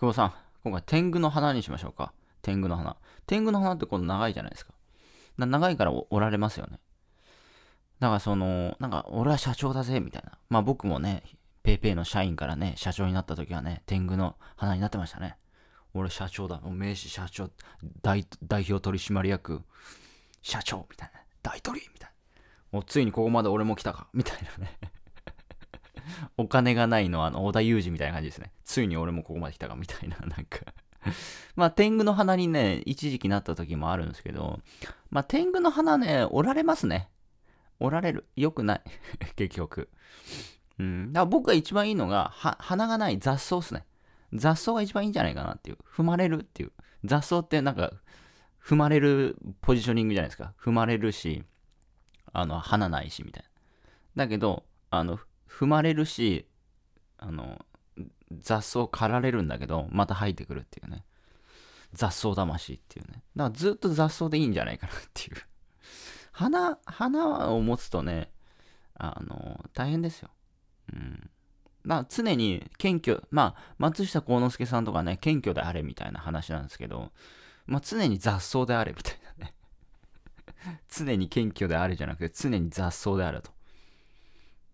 久保さん、今回天狗の花にしましょうか。天狗の花。天狗の花ってこの長いじゃないですか。長いからおられますよね。だからその、なんか俺は社長だぜ、みたいな。まあ僕もね、paypay の社員からね、社長になった時はね、天狗の花になってましたね。俺社長だ。もう名刺社長代、代表取締役、社長みたいな。大取りみたいな。もうついにここまで俺も来たかみたいなねお金がないの、は、あの、織田裕二みたいな感じですね。ついに俺もここまで来たか、みたいな、なんかまあ、天狗の花にね、一時期なった時もあるんですけど、まあ、天狗の花ね、おられますね。おられる。良くない。結局。うん。だから僕が一番いいのが、は、花がない雑草っすね。雑草が一番いいんじゃないかなっていう。踏まれるっていう。雑草ってなんか、踏まれるポジショニングじゃないですか。踏まれるし、あの、花ないし、みたいな。だけど、あの、踏まれるしあの雑草刈られるんだけどまた生えてくるっていうね雑草魂っていうねだからずっと雑草でいいんじゃないかなっていう花花を持つとねあの大変ですようんまあ常に謙虚まあ松下幸之助さんとかね謙虚であれみたいな話なんですけどまあ常に雑草であれみたいなね常に謙虚であれじゃなくて常に雑草であると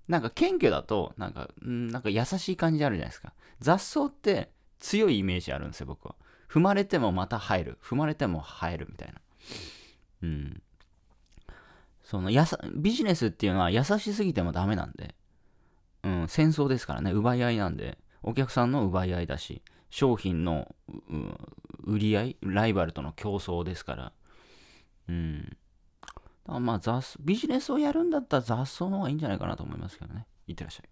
なんか謙虚だと、なんか、んなんか優しい感じあるじゃないですか。雑草って強いイメージあるんですよ、僕は。踏まれてもまた入る。踏まれても入るみたいな。うん。そのやさ、ビジネスっていうのは優しすぎてもダメなんで。うん、戦争ですからね、奪い合いなんで。お客さんの奪い合いだし、商品の、うん、売り合い、ライバルとの競争ですから。うん。まあ雑、ビジネスをやるんだったら雑草の方がいいんじゃないかなと思いますけどね。いってらっしゃい。